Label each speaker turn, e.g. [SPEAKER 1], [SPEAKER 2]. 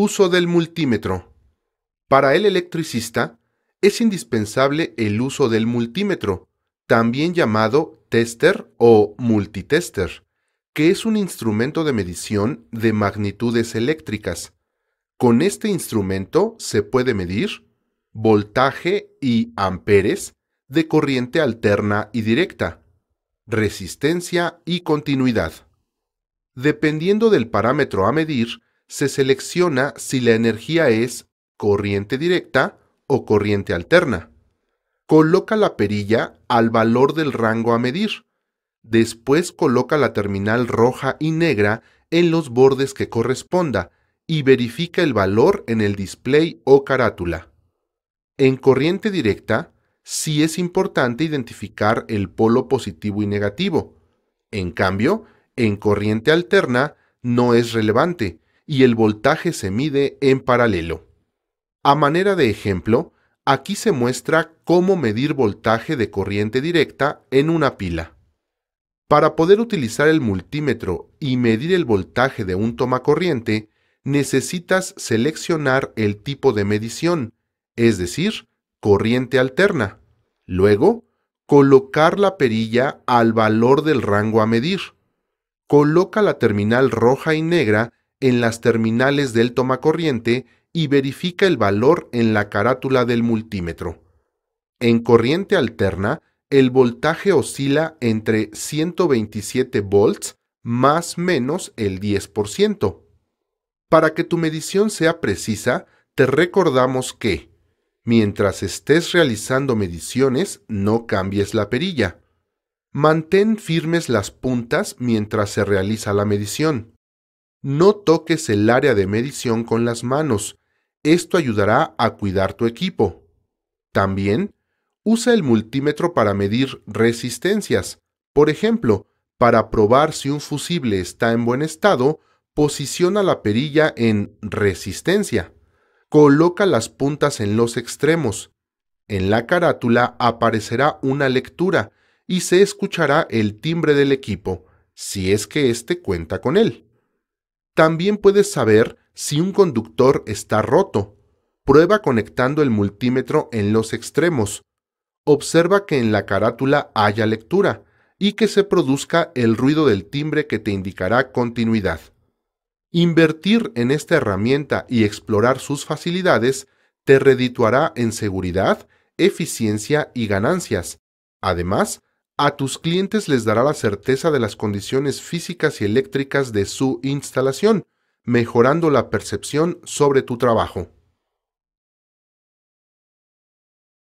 [SPEAKER 1] Uso del multímetro. Para el electricista, es indispensable el uso del multímetro, también llamado tester o multitester, que es un instrumento de medición de magnitudes eléctricas. Con este instrumento se puede medir voltaje y amperes de corriente alterna y directa, resistencia y continuidad. Dependiendo del parámetro a medir, se selecciona si la energía es corriente directa o corriente alterna. Coloca la perilla al valor del rango a medir. Después coloca la terminal roja y negra en los bordes que corresponda y verifica el valor en el display o carátula. En corriente directa, sí es importante identificar el polo positivo y negativo. En cambio, en corriente alterna no es relevante, y el voltaje se mide en paralelo. A manera de ejemplo, aquí se muestra cómo medir voltaje de corriente directa en una pila. Para poder utilizar el multímetro y medir el voltaje de un tomacorriente, necesitas seleccionar el tipo de medición, es decir, corriente alterna. Luego, colocar la perilla al valor del rango a medir. Coloca la terminal roja y negra en las terminales del tomacorriente y verifica el valor en la carátula del multímetro. En corriente alterna, el voltaje oscila entre 127 volts más menos el 10%. Para que tu medición sea precisa, te recordamos que, mientras estés realizando mediciones, no cambies la perilla. Mantén firmes las puntas mientras se realiza la medición. No toques el área de medición con las manos. Esto ayudará a cuidar tu equipo. También, usa el multímetro para medir resistencias. Por ejemplo, para probar si un fusible está en buen estado, posiciona la perilla en resistencia. Coloca las puntas en los extremos. En la carátula aparecerá una lectura y se escuchará el timbre del equipo, si es que éste cuenta con él. También puedes saber si un conductor está roto. Prueba conectando el multímetro en los extremos. Observa que en la carátula haya lectura y que se produzca el ruido del timbre que te indicará continuidad. Invertir en esta herramienta y explorar sus facilidades te redituará en seguridad, eficiencia y ganancias. Además, a tus clientes les dará la certeza de las condiciones físicas y eléctricas de su instalación, mejorando la percepción sobre tu trabajo.